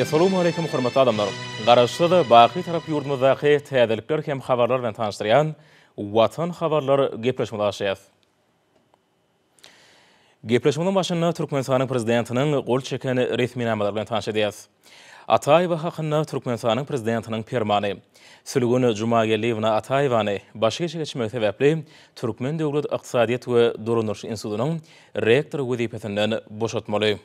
Assalamu e, alaykum hormatly adamlar. Garaşda da baqy taraf ýurdumyzda hem täzeliklär hem habarlar bilen tanıştyran Watan habarlar gepleşmeli aşýar. Gepleşmeden başyna Türkmenistanyň prezidentiniň gol çekeni resmi namalar bilen tanışdyýar. Atayewa hakyna Türkmenistanyň prezidentiniň permany. Sülgüni Juma Geliyevna Atayewany başga çekmek sebäpli Türkmen döwlet ykdysadyýet we durunuş institutynyň rektor wezipetinden boşatmaly.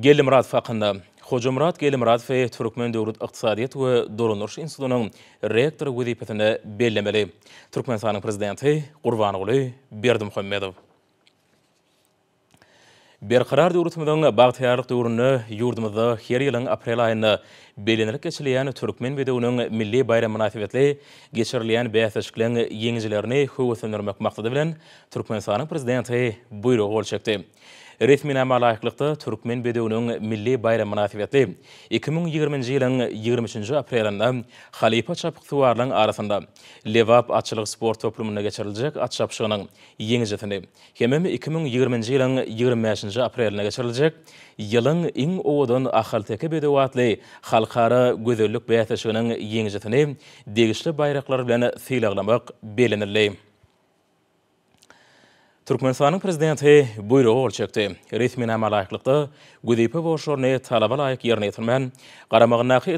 Gelim Rad faqında Xojumrat Gelim Rad fe Türkmen döwlet iqtisadiýet we dolanyş institutynyň rektory wezipetine bellemeli. Türkmen sanyň prezidenti Gurbanuly Berdimuhammedow. Bir karar döwrütmeden bagtyarlyk döwrüni ýurdumyzda her ýylyň aprel aýyna belenilip geçilýän Türkmen medeniýetiniň milli bayram münasibetli geçirilýän beýleşikleriň ýeňijilerini howasyndyrmak maksady bilen Türkmen sanyň prezidenti buýruk resmi näme laýyklykda türkmen bedewiniň milli bayramy münasibetli 2020-nji 23-nji aprelinde Halipa çapyk suwarlaryň arasynda Levap açylyk sport toplumyna geçiriljek at çapşygynyň ýeňijetini hem 2020-nji ýylyň 25-nji aprelinde geçiriljek ýylyň iň owudan ahalteki bedewatly halkara gözellik beýatyşygynyň ýeňijetini degişli bayraklar bilen silaglamak belinirli. Turkmenistan'ın prezidenti buyruğu ol çekti. Ritmin ama layıklıkta güdeyipi borçlar talaba layık yerine etirmen, Qaramağın naki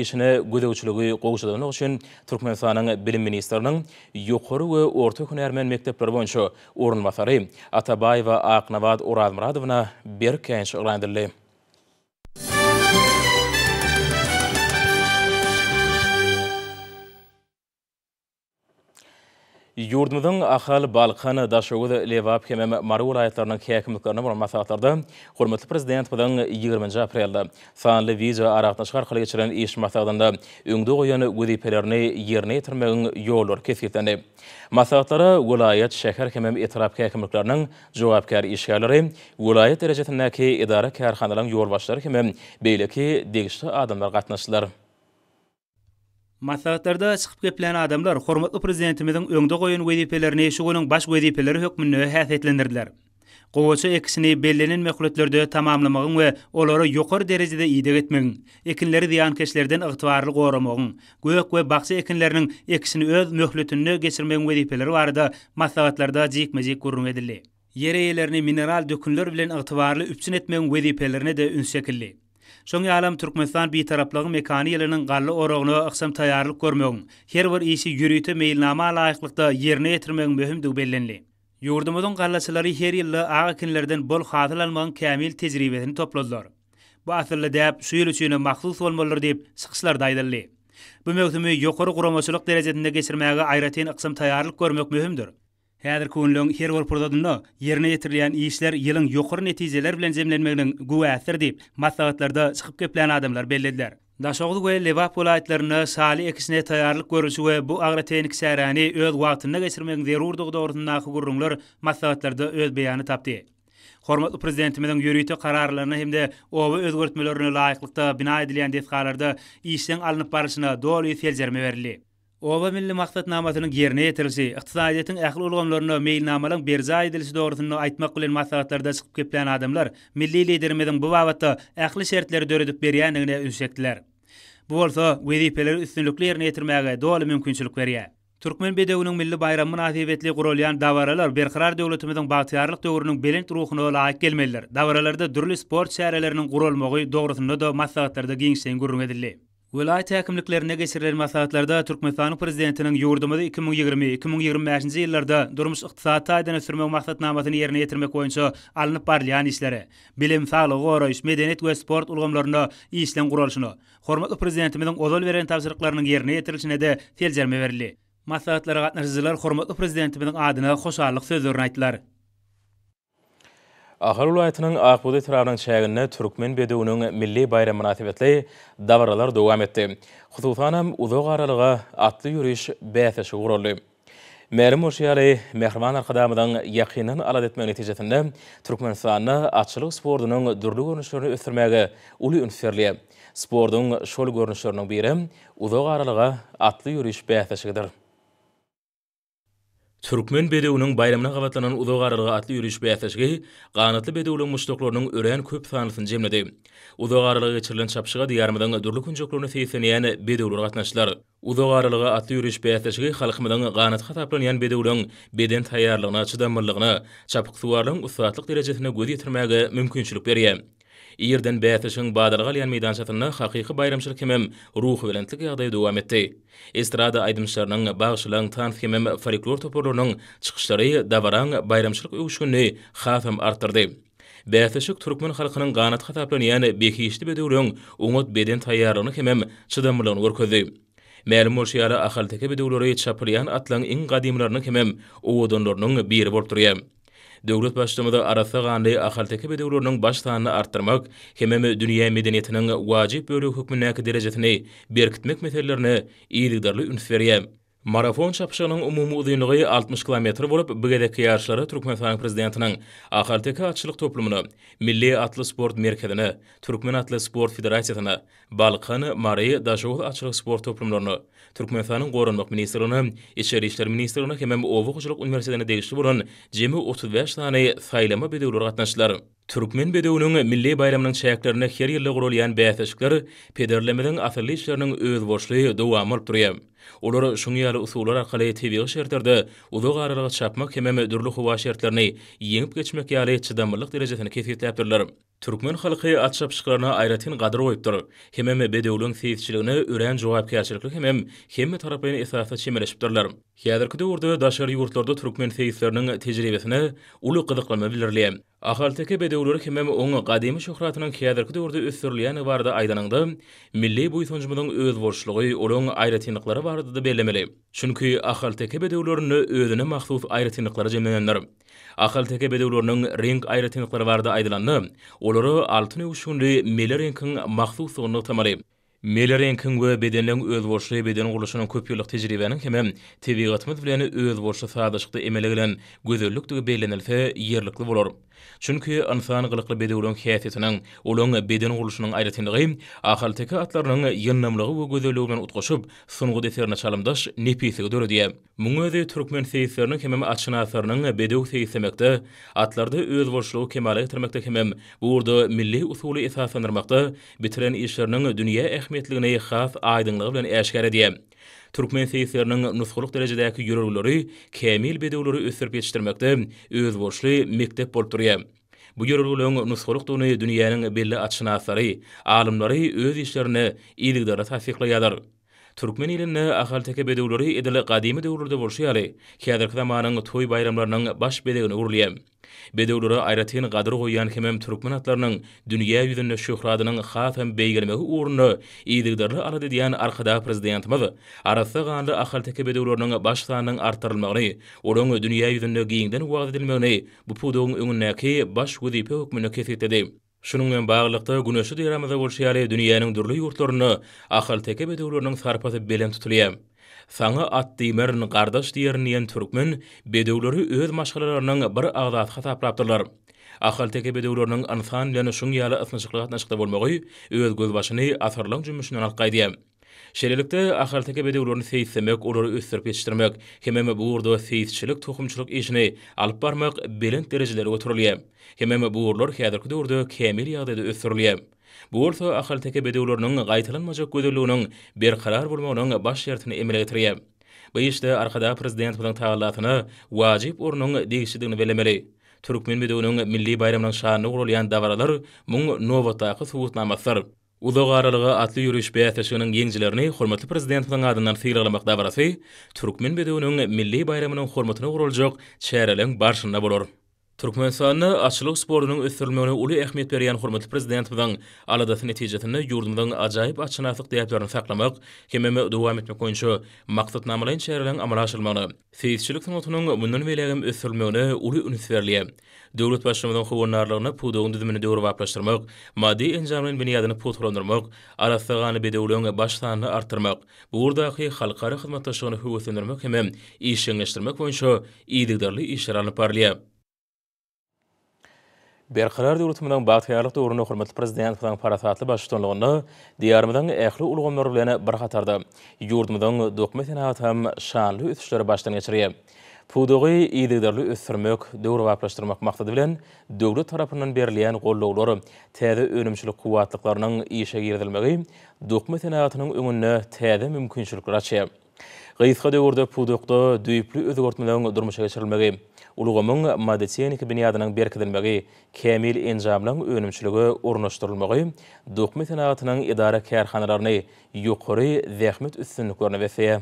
işini güde uçuluğu qoğuşuduğunu uçun Turkmenistan'ın bilim ministerinin ýokary we orta hükün ermen mektepler boyunca Urun Vatari, Atabay ve Aqnavad Uradmuradovna bir Yurdumuzun ahal Balkan daşawuda lewap kema maru aytlarnyň käkimliklerini bolan maslahatlarda hormatly prezident bilen 20-nji aprelde sanly wiza araqda şahar halyga iş maslahatlarda öňde goýany güdi pelerni ýerine ýetirmegiň ýollary kesgitdi. Maslahatlara vilayet şäher kema etirap käkimliklerini jogapkar işgalary vilayet derejesindäki idara käherhanalaryň beýleki degişli adamlar gatnaşdylar. Masalatlarda çıkıp geplen adamlar hormatlı prezidentimizin öngde koyun vedipelerini şugunun baş vedipeleri hükmünü hâs etlendirdiler. Qoğuşu ekisini bellenin mekulatlarda tamamlamağın ve oları yukarı derecede iyide gitmin. Ekinleri diyan keşlerden ıhtıvarlı qoramağın. Göyök ve baksı ekinlerinin ekisini öz mühletünü geçirmeyin vedipeleri vardı masalatlarda cikmecik gurrun edildi. Yereyelerini mineral dökünlər bilen ıhtıvarlı üpsin etmeyin vedipelerini de ünsekilli. Şoň ýalam Türkmenistan bir taraplygy mekanizmlaryň gally orogyny aksam taýýarlyk görmegi. Her bir işi ýürüte meýilnama laýyklykda ýerine ýetirmegi möhüm diýip bellenli. Ýurdumyň galaçylary her ýylda aga kinlerden bol hasyl almagyň kämil tejribesini toplandylar. Bu asyrly diýip şu ýyl üçin maksus bolmalar diýip Bu möhümi ýokary guramaçylyk derejesinde geçirmäge aýratyn aksam taýýarlyk görmek möhümdir. Häzir köňlüň her bir prozedurasyny ýerine ýetirilýän işler ýylyň ýokary netijeler bilen jemlenmeginiň guwaýatdyr diýip maslahatlarda çykyp gelen adamlar bellediler. Daşoglu we Levap polaýatlaryny saly ekisine taýýarlyk görüşi we bu agrotehnik säräni öz wagtynda geçirmegiň zerurdygy dogrunda hukuklaryňlar maslahatlarda öz beýany tapdy. Hormatly prezidentimiň ýürüýte kararlaryny hemde owa özgörtmelerini laýyklykda bina edilýän defgalarda işleň alınıp barşyna doly ýetirme berildi. Ova milli maksat namatının yerine getirilisi, iktisadiyetin ahli ulgamlarına meyil namalan berza edilisi doğrusunu aytmaq gulen masalatlarda sıkıp adamlar, milli liderimizin bu vavatta ahli şeritleri dörüdük beriyan nöne ünsektiler. Bu olsa, vizipeleri üstünlükle yerine getirmege doğal mümkünçülük veriyan. Türkmen bedewining milli bayramy nazibetli gurulyan dawaralar berqaror döwletimiziň bagtiýarlyk döwrüniň belent ruhuny ola gelmeler. Dawaralarda durly sport şäherleriniň gurulmagy dogrusynda da maslahatlarda giňişden gurulmagy edildi. Vilayet hakimliklerine geçirilen masahatlarda Türkmenistan prezidentinin ýurdumyzda 2020-2025-nji ýyllarda durmuş ykdysady aýdan sürmek maksatnamasyny ýerine ýetirmek boýunça alınıp barlayan işleri, bilim, sağlyk, goýraýş, medeniýet we sport ulgamlaryny işleň gurulşyny, hormatly prezidentimiziň ozal beren tapşyryklarynyň ýerine ýetirilşine de teljerme berildi. Maslahatlara gatnaşyjylar hormatly prezidentimiziň adyna hoşarlyk sözlerini aýtdylar. Ahal ulaýatynyň Aqbuda etrawynyň şäherinde türkmen bedewiniň milli bayram münasibetli dowralar dowam etdi. Hususanam uzak aralyga atly ýürüş bäte şuwrolly. Merim Oşyaly mehriman arkadaşymyň ýakynyň alad etmegi netijesinde türkmen sanyny açylyk sportynyň durly görnüşlerini ösdürmäge uly ünferli. Sportyň şol görnüşleriniň biri uzak aralyga atly ýürüş bäte Türkmen bedewining bayramyna gawatlanan uzak aralygy atly ýürüş bäsäşigi ganatly bedewlen muşluklarynyň ören köp sanysyny jemledi. Uzak aralygy geçirilen çapşyga diýarmadan durly künjeklerini seýsenýän bedewler gatnaşdylar. Uzak aralygy atly ýürüş bäsäşigi halkymyň ganat hataplanýan bedewlen beden taýýarlygyna çydamlygyna çapyk suwarlygyň usatlyk derejesine göz ýetirmäge mümkinçilik berýär. Ýerden bäsişin badalga alýan meýdan satyny hakyky bayramçylyk hemem ruhy bilenlik ýagdaýy dowam etdi. Estrada aýdymçylarynyň bagyşlan tans hemem folklor toporlarynyň çykyşlary dawaran bayramçylyk uýuşuny hasam artdyrdy. Bäsişik türkmen halkynyň ganat hataplan ýany bekişli bedewlüň umut beden taýýarlygyny hemem çydamlygyny görkezdi. Mälim bolşy ýaly ahal teke bedewlere ýetip atlan iň gadymlarynyň hemem owadanlarynyň biri bolup döwlet başlamada arasy gandy ahaltyky bedewlerini baş sanyny artdyrmak, hemme dünýä medeniýetiniň wajyp bölegi hukmyna kadar derejesini berkitmek meselelerini iýdigdirli üns Marafon çapşanın umumi uzunluğu 60 km bolup bugedeki yarışlara Türkmenistan prezidentiniň Ahalteka atçylyk toplumyny, Milli atly sport merkezini, Türkmen atly sport federasiýasyny, Balkany Mary Daşoğlu atçylyk sport toplumlaryny, Türkmenistanyň gorunmak ministrini, İçeri işler ministrini hem-hem Owuk degishli Universitetine bolan jemi 35 tane saýlama bedewler gatnaşdylar. Türkmen bedewiniň milli bayramynyň çäklerine her ýylda gurulýan bäfeşikler pederlemeden asyrly işleriniň öz borçly dowam alyp durýar. Olar şuňyar usullar arkaly TV şertlerde uzak aralygy çapmak hem-hem dürlü howa şertlerini ýeňip geçmek ýaly çydamlylyk derejesini kesip Türkmen halkı açap çıkarına ayratin qadır goyupdur. Hemem bedewlün sesçiligini ören jogapkärçilikli hemem hemme tarapyny esasa çemeleşipdirler. Häzirki döwürde daşary ýurtlarda türkmen feýsleriniň tejribesini uly gyzyklama bilirli. Ahaltyky bedewler hemem oňa gadymy şöhratynyň häzirki döwürde ösürilýän barda aýdanyňda milli buýsunçmyň öz borçlugy olan ayratynyklary barda da bellemeli. Çünki ahaltyky bedewlerini özüne mahsus ayratynyklary jemlenenler. Akhal teke bedewlerinin renk ayrı tenikleri barda aydılanlı. Oları altın evşunlu meli renkin maksu sonunu tamali. Meli renkin ve bedenlen öz borçlu bedenin oluşunun köpüyolik tecrübenin hemen tebiqatımız bilen öz borçlu sadışıqtı emele gilen gözüllük tüge beylenilse yerlikli bolor. Çünkü insan gılıklı bedi ulan hiyatetinin, ulan beden uluşunun ayretindigi, ahalteki atlarının yannamlığı ve gözölü ulan utkoşub, sungu deserini çalimdaş nepiyse gudur diye. Munga Türkmen seyislerinin kemem açınaslarının bedi u seyislemekte, atlarda öz borçluğu kemale getirmekte kemem, bu urda milli usulü esaslandirmekte, bitirin işlerinin dünya ehmetliyini khas aydinlığı bilen eşkare diye. Türkmen seýsiýerniň nusgulyk derejedäki ýörelleri kämil bedewleri ösürip ýetirmekde öz borçly mektep bolup Bu ýörelleriň nusgulyk duny dünýäniň belli açynaçlary, alimleri öz işlerini ýetirdere täsiýetleýär. Türkmen ýerini ahal teke bedewleri edil gadymy döwürde bolşy ýaly. Käderki zamanyň toy bayramlarynyň baş bedegini urlaýar. Bedewlere aýratyn gadyr goýan hemem türkmenatlarynyň dünýä ýüzünde şöhratynyň hasam beýgelmegi ugruny iýdigdirli arady diýen arkada prezidentimiz arasy gandy ahaltyky bedewleriniň başlanyň artyrylmagyny, olaryň dünýä ýüzünde giňden wagt edilmegini bu pudugyň öňündäki baş wezipe hökmüne kesetdi. Şunun gün bağlıqda güneşi diramada bolşiyali dünyanın dürlü yurtlarını axal teke bedewlerinin sarpası belen tutuluyem. Sanga Atdimirin qardaş diýerinden türkmen bedewleri öz maşgalalarynyň bir agdat hataplapdylar. Ahal teke bedewleriň anfan ýa-ni şuň ýaly atnaşyklaryň açykda bolmagy öz gözbaşyny aýtarlan jümüşden alqaýdy. Şerelikde ahal teke bedewleriň seýsemek, ulary ösdürip ýetirmek, hemme bu urda seýsçilik, toxumçylyk işini alyp barmak bilen derejeleri oturulýar. Hemme bu urlar häzirki döwürde kämil ýagdaýda Bu orta axal teke bedewlornyň gaýtalanmajak bir karar bolmagynyň baş şertini emele getirýär. Bu ýeşde arkada prezident bilen taýlanatyny wajyp ornyň degişidigini bilemeli. Türkmen bedewiniň milli bayramynyň şanyny gurulýan dawralar muň nowa taýyhy suwutnamasyr. Uzo garalığı atlı yürüyüş beyat yaşının yengcilerini hormatlı prezidentinin adından sıyrılamak davarası, Türkmen bedeğinin milli bayramının hormatını kurulacak çeyrelen barşında bulur. Türkmen sanı açılıq sporunun ösürülməyinə uly əhmiyyət verən hörmətli prezidentimizin aladəsi nəticəsində yurdumuzun acayib açınaqlıq dəyərlərini saxlamaq kimimə davam etmək qoyunçu məqsəd namələrin şəhərlərin amala aşılmasını fəizçilik sənətinin bundan beləyəm ösürülməyinə uly ünsi verliyə dövlət başçılığının xəbərlərini pudoğun düzümünə doğru vaplaşdırmaq maddi incəmlərin bünyadını pudoğlandırmaq arasığanı bədəvlüyün başlanğıcını artırmaq bu urdaqı xalqara xidmət Berkhalar Dürütümünün Bağdhiyarlıq Dürünün hormatly Prezident Fıdan Parasatlı Başıstonluğunu ähli əkli ulgun mörbülene bırakatardı. Yurdumudan dokumet inatı hem şanly ütüşleri baştan geçiriye. Pudugy iyidigdarlı ütüsürmök, dövrü vaplaştırmak maksady bilen, dövrü tarafından berilýän qollogları tədi önümçülük kuvatlıqlarının işe girdilmeli, dokumet inatının ümününü tədi mümkünçülük raçiye. Gıyitka dövrde Pudoğda düyüplü ödü ödü ulugamyň medisinik binýadynyň berkidilmegi, kemil enjamlaryň önümçiligi urnuşdurulmagy, dokumet sanagatynyň idara kärhanalaryny ýokary zähmet üstünliklerini bese.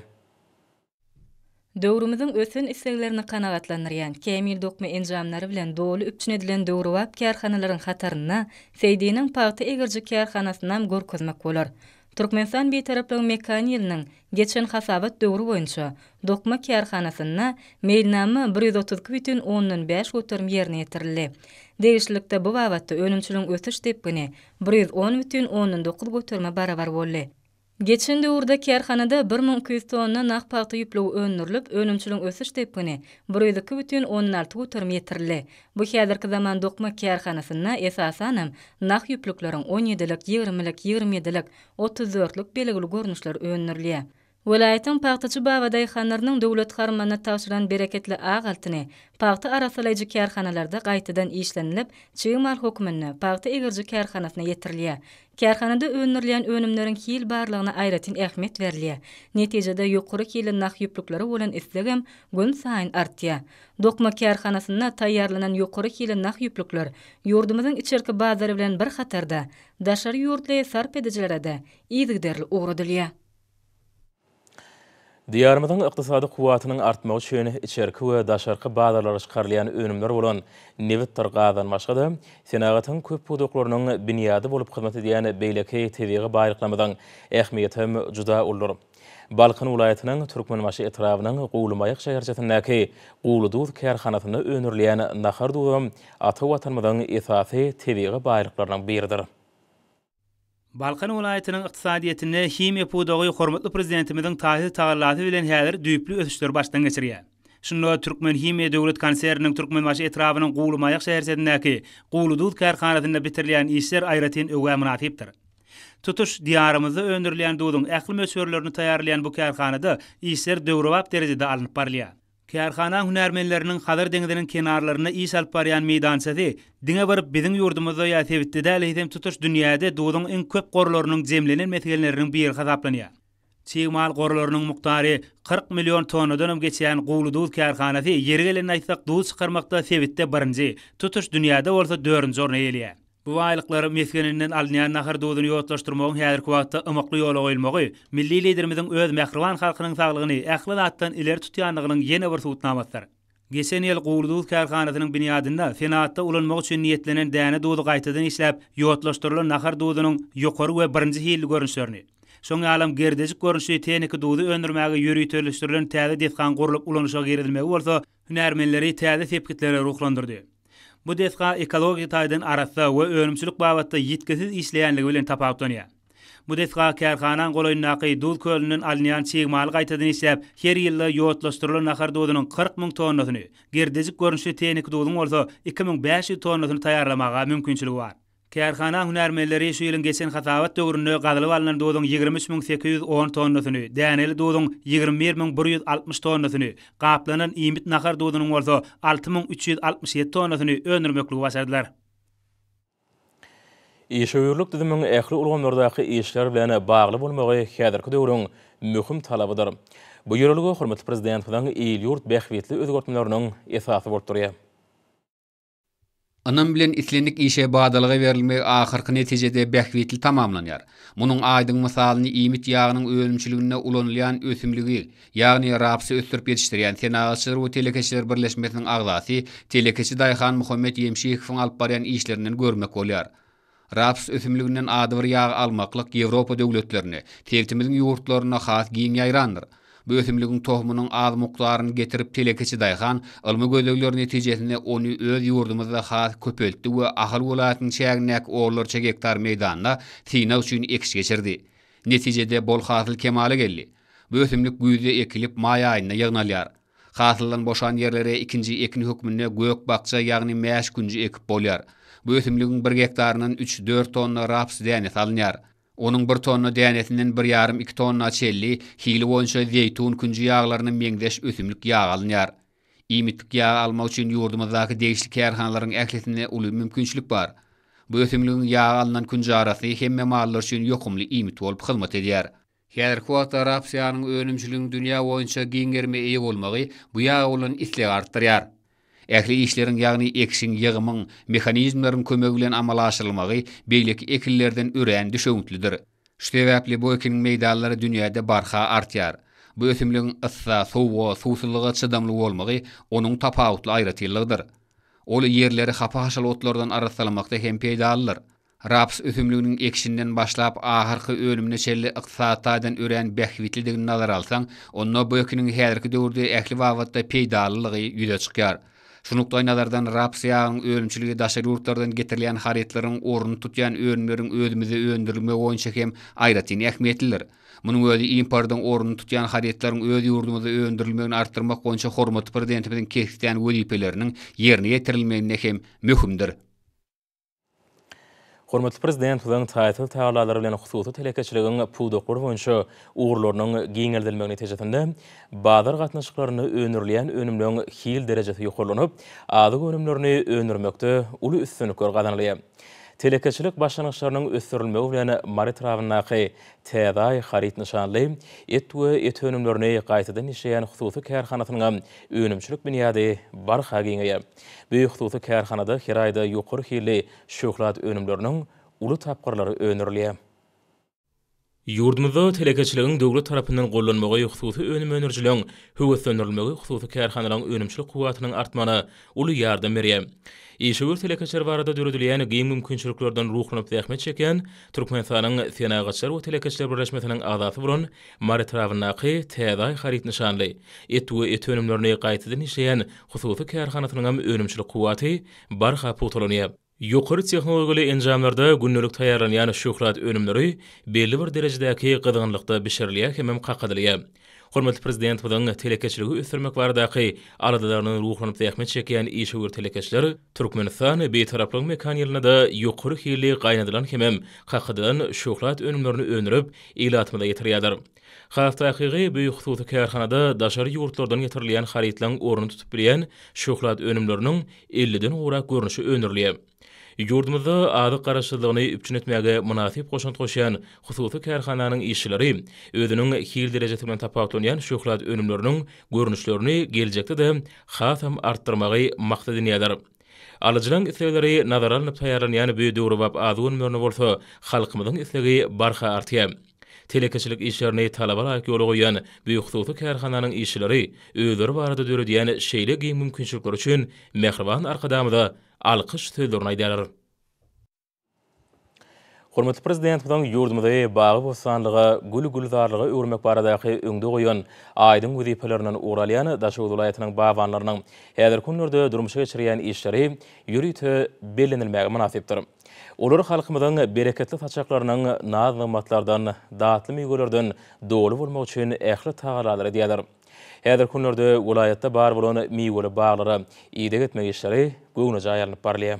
Döwrümiziň ösün isleglerini kanagatlandyryan Kemil Dokma enjamlary bilen dolu üpçün edilen döwrüwap kärhanalaryň hatarına Seýdiniň paýta egerji kärhanasynam görkezmek bolar. Түркменстан бейтарапның меканилінің geçen hasabat döwri boýunça dokma kärhanasyna meýlnamy 132,5 götürüm өнімшілің ýetirildi. депкіне bu wagtda 10 ötüş 9 110,9 бара бар болы Geçen urda kärhanada 1200 tonna naq paxta ýüplüg önürlip, önümçiliň ösüş depini 1.2 bütün 16.4 metrli. Bu häzirki zaman dokma kärhanasyna esasanam naq ýüplüklerin 17-lik, 20-lik, 20-lik, 34-lik belgili görnüşler Vilayetin paxtaçı bavaday xanırının dövlet xarmanına tavşıran bereketli ağ altını, paqtı arasalaycı kerhanalarda qaytadan işlenilip, çiğmar hukumunu paxta igirci kerhanasına yetirliye. Kerhanada önürleyen önümlerin kiyil barlığına ayratin ehmet verliye. Neticede yukuru kiyilin naq yüplükleri olan islegim gün sayin artya. Dokma kerhanasına tayyarlanan yukuru kiyilin naq yüplükler, yurdumuzun içirki bazarı bilen bir xatarda, daşarı yurdlaya sarp edicilere de, Diýarymyzyň iqtisadi quwwatining artmagy üçin içerki we daşarqy bazarlar arasy önümler bolan nevit tarqadan başqada senagatyň köp podoklarynyň binyady bolup xizmet edýän beýleki tewigi baýryklamadan ähmiýeti hem juda uldur. Balqan vilayatynyň türkmen maşy etrawynyň Qulumayyk şäherçetindäki Quludur kärhanasynda önürleýän nahar duwam atawatanmadan esasy tewigi baýryklaryň biridir. Balkan vilayatynyň iqtisadiýetini himiýa pudogy hormatly prezidentimiziň taýyr taýyrlaty bilen häzir düýüpli ösüşler başdan geçirýär. Şunda Türkmen Himiye Devlet Kanserinin Türkmen Maşı etrafının Qulu Mayak şehrisindeki Qulu Dud Kerkhanatında bitirilen işler ayratin öğe münatiptir. Tutuş diyarımızda öndürülen Dud'un əkli mösörlerini tayarlayan bu Kerkhanada işler dövrubab derecede alınıp parlayan. Kerhana hünärmenlerinin Hazar deňizinin kenarlaryna iş alyp barýan meýdançady. Diňe bir biziň ýurdumyzda ýa-da lehdem tutuş dünýäde dowlun iň köp gorlarynyň jemlenen meselelerini bir hasaplanýa. Çiğmal gorlarynyň mukdary 40 milyon tonadan öm geçýän gowly dud kerhanasy yergelin gelen aýtsak dowl çykarmakda sewitde birinji, tutuş dünýäde bolsa 4-nji orna ýeliýär. Bu aylıklar mefkeninden alınan nahar dudun yoğutlaştırmağın hiyadır kuvatta ımaqlı yolu oylmağı, milli liderimizin öz məkruvan xalqının saglygyny əkli dağıttan iler tutuyanlığının yeni bir suğut Gesen yel Quğurduğuz kərxanatının biniyadında finatta ulanmağı üçün niyetlenen dəyana dudu qaytadın işləb yoğutlaştırılın nahar dudunun yokoru və birinji hiyyli görnüşlerini Şonga alam gerdecik görnüşi teniki dudu önürməgə yürüy törlüştürlü defkan törlü törlü törlü törlü törlü törlü törlü törlü törlü Bu desqa ekologi taýdan arasa we örümçülük babatda yetkisiz işleýänligi bilen tapawutdy. Bu desqa kärhanan goýun naqy dul kölünün alnyan çygmal gaýtadyny isläp, her ýylda ýotlaşdyrylan nahar dowdunyň 40 mung tonnasyny, gerdezik görnüşli tenik dowdunyň bolsa 2500 tonnasyny taýarlamaga mümkinçiligi bar. Kerxana hunermelleri şu ýylyň geçen hasabat döwründe gazlyp alynan dowdun 23810 tonnasyny, däneli dowdun 21160 tonnasyny, gaplanan iýmit nahar dowdunyň bolsa 6367 tonnasyny önürmekli basadylar. Ýeşewirlik düzümiň ähli ulgamlardaky işler bilen bagly bolmagy häzirki döwrüň möhüm talabydyr. Bu ýerlige hormatly prezidentiň bilen ýyl ýurt bähwetli özgörtmelerini esasy bolup durýar. Anam bilen islenik işe bağdalığa verilme ahirki neticede bekvetil tamamlanyar. Munun aydın misalini imit yağının ölümçülüğünne ulanlayan ösümlügi, yağını rapsi östürp yetiştiriyan senağışır o telekeçiler birleşmesinin ağlasi, telekeçi dayxan Muhammed Yemşiyikifin alpbariyan işlerinden görmek olyar. Raps ösümlüğünden adı adı adı adı adı adı adı adı giyin adı bötümligin tohumunun az muqtarını getirip telekeçi dayxan, ılmı gözlöglör neticesinde onu öz yurdumuzda xas köpöltü və ahal ulatın çeğnek oğullar çek meydanına tina üçün ekşi geçirdi. Neticede bol xasıl kemali geldi. Bötümlük güyüzü ekilip maya ayinna yagnalyar. boşan yerlere ikinci ekini hükmüne gök bakca yağni məş ekip bolyar. Bu ötümlüğün bir 3-4 tonna raps dəni salinyar. Onun bir tonna dänetinden bir yarım iki tonna çelli hili boyunça zeytun künji yağlarının mengdeş ösümlük yağ alınar. İmitlik yağ almak üçin yurdumuzdaky değişik kärhanalaryň ekletine uly mümkinçilik bar. Bu ösümlügün yağ alynan künji arasy hem memallar üçin ýokumly imit bolup hyzmat edýär. Häzir kuat arapsiyanın önümçiliginiň dünýä boyunça giňgermä eýe bolmagy bu ýağ ulanyň isleg artdyrýar. Ähli işleriň, ýagny eksiň ýygymyň mehanizmlaryň kömegi bilen amala aşyrylmagy beýleki ekillerden ürän düşünlidir. Şeýleple bu ekiniň meýdanlary dünýäde barha artýar. Bu ösümligiň ýa-da sowuw, suwsuzlygy çydamly bolmagy onuň tapawutly aýratylýandyr. yerleri ýerleri hapa haşal otlardan hem peýdalydyr. Raps ösümliginiň ekşinden başlap ahyrky ölümine çelli ykdysatdan ören bähwitli diňe onno alsaň, bu ekiniň häzirki döwürde ähli vavatda peýdalylygy ýüze çykýar. Şunuk doynalardan rapsiyan, ölümçülüge daşar yurtlardan getirilen haritlerin orun tutyan önmörün ödümüze öndürülme oyn çekem ayratini ekmetlilir. Munun ödü impardan orun tutyan haritlerin öd yurdumuzda öndürülme oyn çekem ayratini ekmetlilir. Munun ödü impardın yerini tutyan haritlerin öd Hormatly prezident, bu wagt taýdan taýdanlar bilen hususy telekeçiligiň pudy dogry boýunça ugrulorunyň giňeldilmegini täjetinde baýdar gatnaşyklaryny önürleýän önümlüň hil derejesi ýokarlanyp, ady önümlüni önürmekde uly üstünlik gorgadanly. Telekeçilik başlanışlarının ösürülmeü bilen Mari rawnaqy täzai xarit nişanly etü we etönümlerini qaytadan işeýän hususy kärhananyň önümçülik binýady bar hagyňy. Bu hususy kärhanada hiraýda ýokur hilli şöhlat önümleriniň uly tapgarlary önürli. Yurdumuzda telekeçiligiň döwlet tarapyndan gollanmagy hususy önüm önürjiligiň, höwes önürilmegi hususy kärhanalaryň önümçülik guwatynyň artmagyna uly ýardam berýär. Işi bir telekeçer varada dürüdüleyen giyim mümkünçülüklerden ruhlanıp zekme çeken Türkmenistan'ın Sinayagaçlar ve Telekeçler Birleşmesi'nin azası burun Maritravnaki Tezay Harit Nişanlı. Et ve et önümlerini gayetidin işleyen hususu kerhanatının am önümçülük kuvati barha putolonya. Yukarı teknolojili encamlarda günlülük tayarlanyan şuhlat önümleri belli bir derecedeki gıdınlıkta bişirilýär hem kakadiliyem. Hormatly prezident bu dünýä telekeçiligi ösürmek baradaky aradalaryny ruhlanyp täkmet çekýän işe gör telekeçiler Türkmenistan we beýtaraplyk mekanizmlerini de ýokary hyýly gaýnadylan hemem haýkydan şöhret önümlerini önürip ilatmada ýetirýärler. Xalqda haýygy böýük hutuda kärhanada daşary ýurtlardan getirilen haritlaň ornuny tutup bilen şöhret önümleriniň 50-den gowrak görnüşi Yurdumuzda adyk garaşdygyny üçin etmäge munasip goşan goşan, hususy kärhananyň işçileri özüniň kiýil derejesi bilen tapawutlanýan şuhlat önümlerini, görnüşlerini geljekde de hatam artdyrmagy maksady näder? Alajylan isleýleri nazaralyp taýarlanýan bu döwürbap adun mörnü bolsa, halkymyzyň islegi barha artýar. telekeçilik işlerini talabala ki olu guyan büyük tutu kerhananın işleri öldür barada adı dörü diyen şeyle giyin mümkünçülükler üçün mehriban arkadamı da alkış tüldürnay prezident bu dağın yurdumda ee gül gül darlığa baradaky baradayakı öngdü guyan aydın gudi pelerinin uğralyan daşı udulayetinin bağvanlarının hedir kunlurda durmuşa geçiriyen işleri yürüytü belinilmeyi Olur halkımızın bereketli saçaklarının nazımatlardan, dağıtlı mügülerden doğru bulmak için ehli tağalalar ediyadır. Hedir kunlarda ulayatta bar bulun mügülü bağlara iyide gitmek işleri gugunaca ayarlanıp barlaya.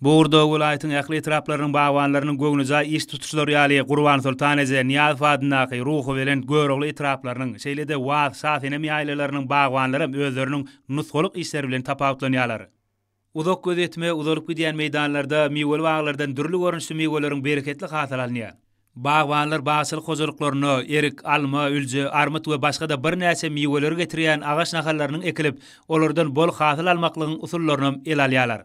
Burda ulayatın ehli traplarının bağvanlarının gugunaca iş tutuşları yali Kurvan Sultanize Niyaz Fadınaki ruhu velin görüklü traplarının şeyle de vaaz safinem yaylalarının bağvanların özlerinin nuskoluk işleri bilen tapavutlanyalar. Uzak göz etme, uzak gidiyen meydanlarda miyol bağlardan dürlü görünüşlü miyolların bereketli hasıl alınıyor. Bağvanlar basıl hozurluklarını, erik, alma, ülce, armut we başka da bir nese miyolör getiriyen ağaç nakallarının ekilip, olurdan bol hasıl almaklığın usullaryny el alyalar.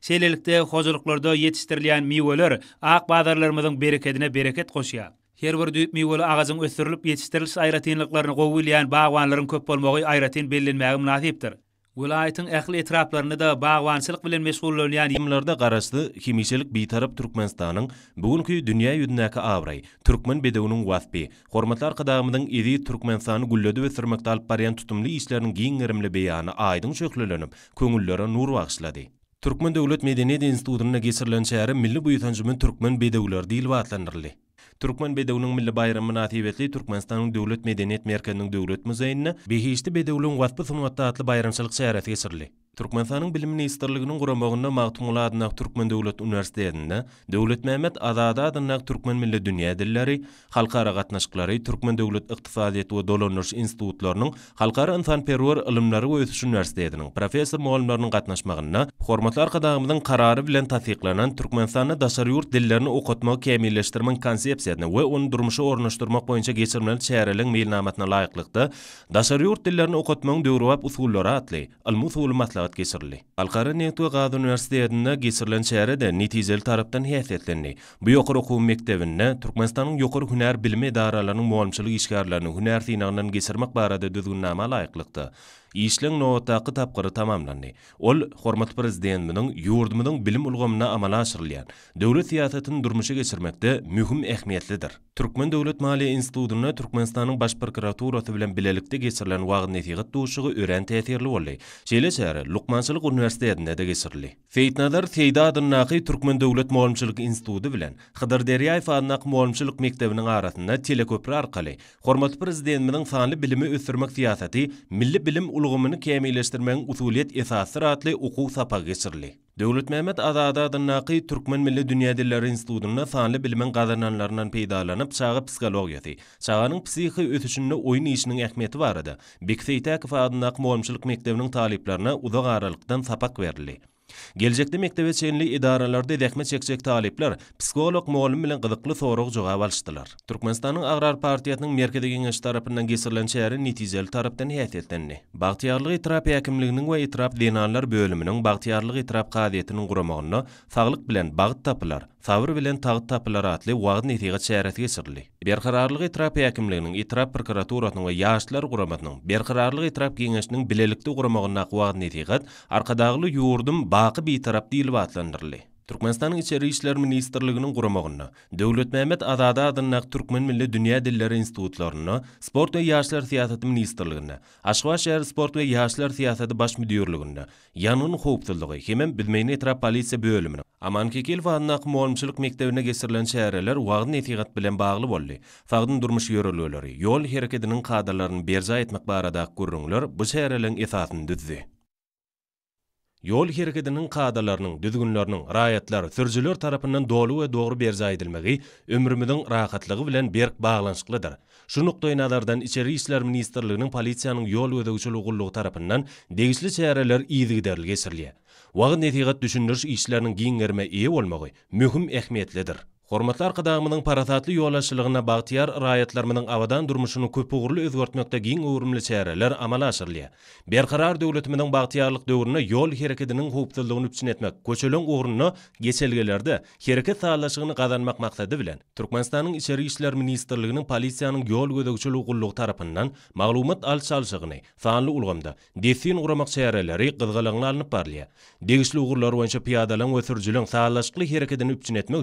Selelikte hozurluklarda yetiştirilen aq ağaç bazarlarımızın bereketine bereket koşuya. Her bir düyüp miyolü ağızın ötürülüp yetiştiriliş ayratinliklerini qovuylayan bağvanların köp olmağı ayratin bellinmeğim nasiptir. Vilayetin ähli etraplaryny da bagwançylyk bilen meşgullanýan ýymlarda garaşdy. Kimiçilik bitarap Türkmenistanyň bugünkü dünýä ýüzündäki awray, türkmen bedewiniň wasby, hormatlar gadamynyň edi türkmenistany gullady we sürmekde alyp barýan tutumly işleriniň giň ýerimli beýany aýdyň çöklülenip, köňüllere nur bagyşlady. Türkmen döwlet medeniýet institutuna geçirilen şäheri milli buýutanjymyň türkmen bedewler diýil Türkmen bedewlüň milli bayramy münasibetli Türkmenistanyň döwlet medeniýet merkeziniň döwlet muzeýine behişli bedewlüň wagtly sunmatda atly bayramçylyk çäresi geçirildi. Türkmen bilim ministrligini guraýmagyna maglumat na Türkmen Döwlet Uniwersitetinde Döwlet Memet Azad adyndaky Türkmen Milli Dünýä Dillerleri, Halkara Gatnaşyklary Türkmen Döwlet Iqtisadyet we Dolonurş Institutlarynyň Halkara Insanperwer Ylym­lary Öwretüş Uniwersitetiniň professor-muallimleriniň gatnaşmagyna hormatly arkadagymyň karary bilen tassyklandyran Türkmen daşary ýurt dillerini öwretmäni kämilleşdirmegiň konsepsiýasyny we onuň durmuşy ornaşdyrmak boýunça geçirilän çäreleriň meilnamatna laýyklykda Daşary ýurt dillerini öwretmegiň döwri usullary atly Al-Muthul ýat geçirildi. Alqara Neýtu Gaz Üniversitetinde geçirilen şäherde netijeli tarapdan häýet etlendi. Bu ýokary okuw mekdebinde Türkmenistanyň ýokary hünär bilme daralarynyň muallimçilik işgärlerini hünär tinagynyň geçirmek barada düzgün nama işlen notaqı tapqırı tamamlandı. Ol hormat prezidentining yurdumining bilim ulgomuna amala aşırılyan döwlet siyasatyny durmuşa geçirmekde mühim ähmiýetlidir. Türkmen döwlet maliýe institutuna Türkmenistanyň baş prokuraturasy bilen bilelikde geçirilen wagt netijet duşugy ören täsirli boldy. Şeýle şäher Luqmançylyk universitetinde de geçirildi. Feýdnadar Teýda adynaqy Türkmen döwlet maglumçylyk institutu bilen Hyder Derýaýew adynaq maglumçylyk Mektebiniň arasynda teleköprä arkaly hormat prezidentiniň sanly bilimi ösürmek siyasaty milli bilim gurulugymyny kemilleştirmeň usuliýet esasy ratly ukuw sapa geçirli. Döwlet Mehmet Adada adynaky Türkmen Milli Dünya Dilleri Institutuna sanly bilimin gazananlaryndan peýdalanyp çağı psikologiýasy. Çağanyň psihi ötüşünde oýun işiniň ähmiýeti barady. edi. Bikseýtäk faýdanak mowlumçylyk mekdebiniň taliplerine uzak aralykdan sapak berildi. Gelecekli mektebe çeyinli idaralarda dekme çekecek talipler psikolog muallim bilen gıdıklı soruq joga avalıştılar. Turkmenistan'ın Agrar Partiyatının merkezi genç tarafından gesirlen çeyri nitizel tarafından heyet etlenni. Bahtiyarlıq itirap hekimliğinin ve itirap denarlar bölümünün bahtiyarlıq itirap qadiyyatinin quramağını, faqlıq bilen bağıt tapılar, faqlıq bilen taqı tapılar atli, vaqı tapı Берқарарлық итрап әкімлігінің итрап прокуратурасының ва құраматының кураматынын итрап кеңесінің білелікті курамагына қуағын этигат арқадағылы бақы бақы бейтарап дейіліп Türkmenistanyň içeri işler ministrliginiň guramagyna, Döwlet Mehmet Azada adynyň Türkmen milli dünýä dilleri institutlaryna, Sport we Yaşlar siýasaty ministrligine, Aşgaba şäher Sport we Yaşlar siýasaty baş müdirligine, Yanun howpdylygy hemem bilmeýän etrap polisiýa bölümine. Aman Kekil we Annaq Molmçylyk mektebine geçirilen şäherler wagtyň etigat bilen bagly boldy. Fagdyň durmuş ýörelýärleri, Yol hereketiniň kadrlaryny berza etmek baradaq gurrunlar bu şäherleriň esasyny düzdi. yol hereketinin kadalarının, düzgünlerinin, rayatlar, sürcüler tarafından dolu ve doğru berza edilmegi, ömrümüdün rahatlığı bilen berk bağlanışlıdır. Şu noktayı nazardan İçeri İşler Ministerliğinin polisiyanın yol ve dövçülü tarafından degişli çareler iyidi giderli gesirliye. Vagın işlerinin giyin Hormatly qadağımının parasatly yolaşılığına bagtyar raýatlarymyň awadan durmuşyny köp ugurly özgörtmekde giň öwrümli çäreler amala aşyrly. Berkarar döwletimiň bagtyarlyk döwrüne ýol hereketiniň howpdylygyny üçin etmek, köçeleň ugurunu geçelgelerde hereket taýlaşygyny gazanmak maksady bilen Türkmenistanyň içeri işler ministrliginiň polisiýanyň ýol gödäkçiligi ugurlyk tarapyndan maglumat alçalşygyny sanly ulgamda desin uramak çäreleri gyzgalygyny alınıp barly. Degişli ugurlar boýunça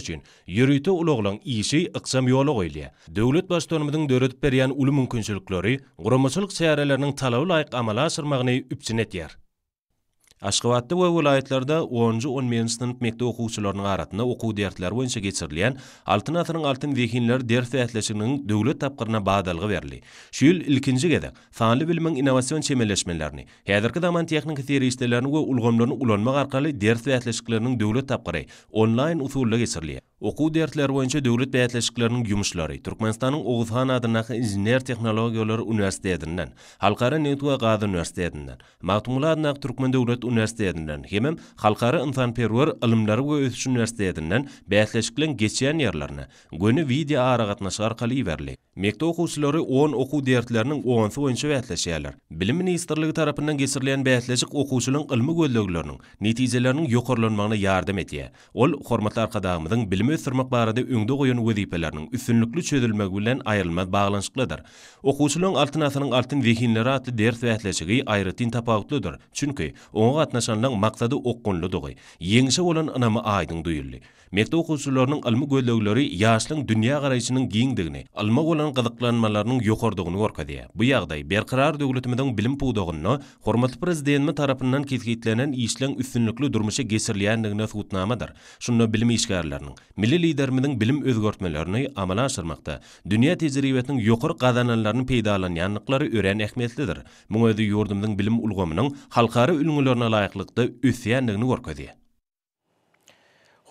üçin Ýürüýte uloglan iýişi ykjam ýoly öýle. Döwlet başdanymynyň döredip berýän uly mümkinçilikleri guramçylyk çäreleriniň talaby laýyk amala aşyrmagyny üpçin etýär. Aşgabatda we vilayatlarda 10-njy 11-nji sinif mekdep okuwçylarynyň aratyna okuw dertleri boýunça geçirilýän Altyn Atyryň Altyn Wehinler dert ýetleşiginiň döwlet tapgyryna badalgy berildi. Şu ýyl ilkinji gede fanly bilimiň innowasion çemeleşmelerini, häzirki zaman tehniki teoriýistlerini we ulgamlaryny ulanmak arkaly ders ýetleşigleriniň döwlet tapgyry online usulda geçirilýär. Okuw dertleri boýunça döwlet bäýetleşikleriniň ýumuşlary Türkmenistanyň Oguzhan adynaky Injener Technologiýalar Uniwersitetinden, Halkara Netwa Gady Uniwersitetinden, Magtumul adynaky Türkmen döwlet uniwersitetinden hem Halkara Insan Perwer Ilimleri we Öýüşüş Uniwersitetinden bäýetleşikleriň geçýän ýerlerini göni video ara gatnaşy arkaly berli. Mekte okuwçylary 10 okuw dertlerini 10-sy boýunça bäýetleşýärler. Bilim ministrligi tarapyndan geçirilen bäýetleşik okuwçylaryň ilmi gözleglerini netijelerini ýokarlanmagyna ýardam edýär. Ol hormatlar arkadaşymyň bilim hükümet sırmaqlarda öngde goýan wezipelerini üstünlikli çözülmek bilen aýrylmaz baglanyşyklardyr. Okuwçylaryň alternatiwynyň altyn wehinleri atly ders we ähliçiligi aýrytyn tapawutlydyr. Çünki oňa gatnaşanlaryň maksady okuwçylary dogy. Ýeňişe bolan anamy aýdyň duýuldy. Mekte okuwçylarynyň ilmi gödlegleri ýaşlyň dünýä garaýşynyň giňdigini, ilmi bolan gyzyklanmalarynyň ýokardygyny Bu ýagdaý berkarar döwletimiň bilim puwdogyny hormatly prezidentimi tarapyndan kesgitlenen işleň üstünlikli durmuşa gesirliýändigini sugutnamadyr. Şunda bilim işgärlerini milli liderimiziň bilim özgörtmelerini amala aşyrmakda. Dünýä tejribetiniň ýokur gazananlaryny peýdalanyň ýanyklary örän ähmiýetlidir. Bu ýerde ýurdumyň bilim ulgamynyň halkara ulgularyna laýyklykda ösýändigini görkezdi.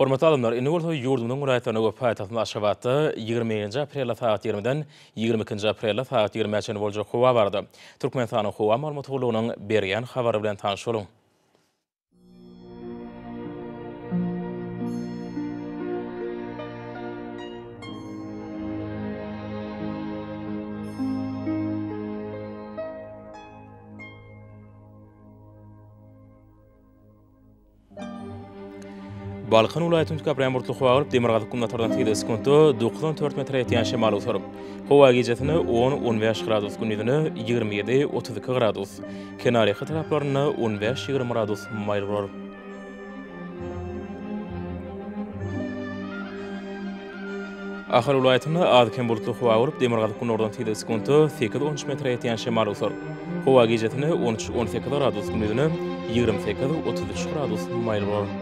Hormatly alymlar, Inwolto ýurdumyň ulaýtyna gowy paýtasyny aşgabatda 20-nji aprel saat 20-den 22-nji aprel saat 20-ä çenewolýan howa barda. Türkmenistanyň howa maglumatlygynyň berýän habary bilen tanyşýarlar. Balkan ulaýatyny tutup, Ramurtly howa gyryp, demir gazyk kumnatardan tigide 94 metr ýetýän şemal usurup. Howa gejetini 10-15 gradus günüdini 27-32 gradus. Kenary hatraplaryny 15-20 gradus maýrýar. Ahir ulaýatyny Adkem bulutly howa gyryp, demir gazyk kumnatardan tigide iskonto 13 metr ýetýän şemal usurup. Howa gejetini 13-18 gradus günüdini 28-33 gradus maýrýar.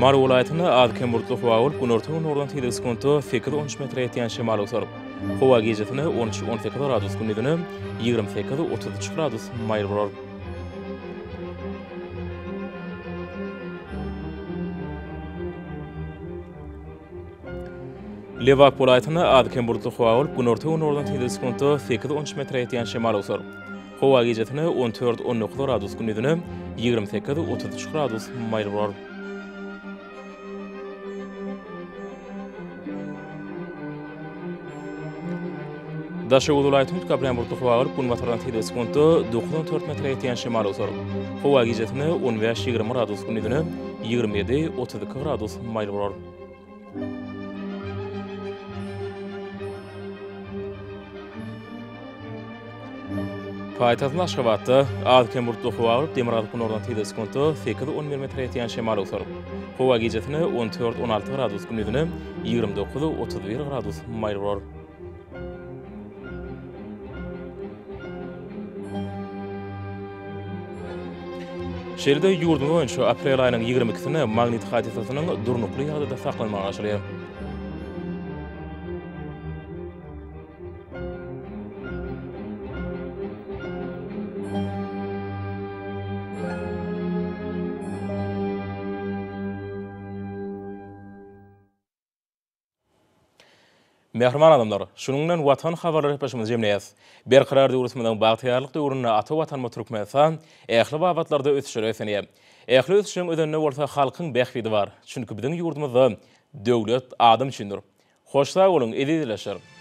Mar vilayatyna az kemurtly howagul gün orta gün ordan tiýdir skonto fikir 13 metr etýän şemal ösürip. Howa gejetini 10 fikir radus gün 20 fikir 33 gradus maýyl bolar. Levak polaýatyna az kemurtly howagul gün orta gün ordan tiýdir skonto fikir 13 metr şemal ösürip. Howa gejetini 14-19 radus gün 20 28-33 gradus maýyl bolar. Daşı Uzulaytın Kabrian Burtuk Vağır Bun Vatardan Tidus Kuntu 94 metre etiyen şimal usur. Hova gizetini 15-20 radus gün idini 27-32 radus mail vurur. Paytasın Aşkabatı, Adken Burtuk Vağır Demirad Bun Ordan Tidus Kuntu 8-11 metre etiyen şimal usur. Hova gizetini 14-16 radus gün idini 29-31 radus mail vurur. Şerde yurdun oyuncu aprel ayının 22-sini magnit hadisasının durnuklu yağda da saklanmağa aşırıyor. Mehriman adamlar, şunun bilen watan habarlary başymyz jemleýär. Bir karar döwrüsmäden bagtyarlyk döwrüne ata watan matrukmäsan, ähli wabatlarda ötüşür öýfeni. Ähli ötüşüm ödenne bolsa halkyň bäxtidi bar, çünki biziň ýurdumyzda döwlet adam üçindir. Hoşça bolun, edileşir.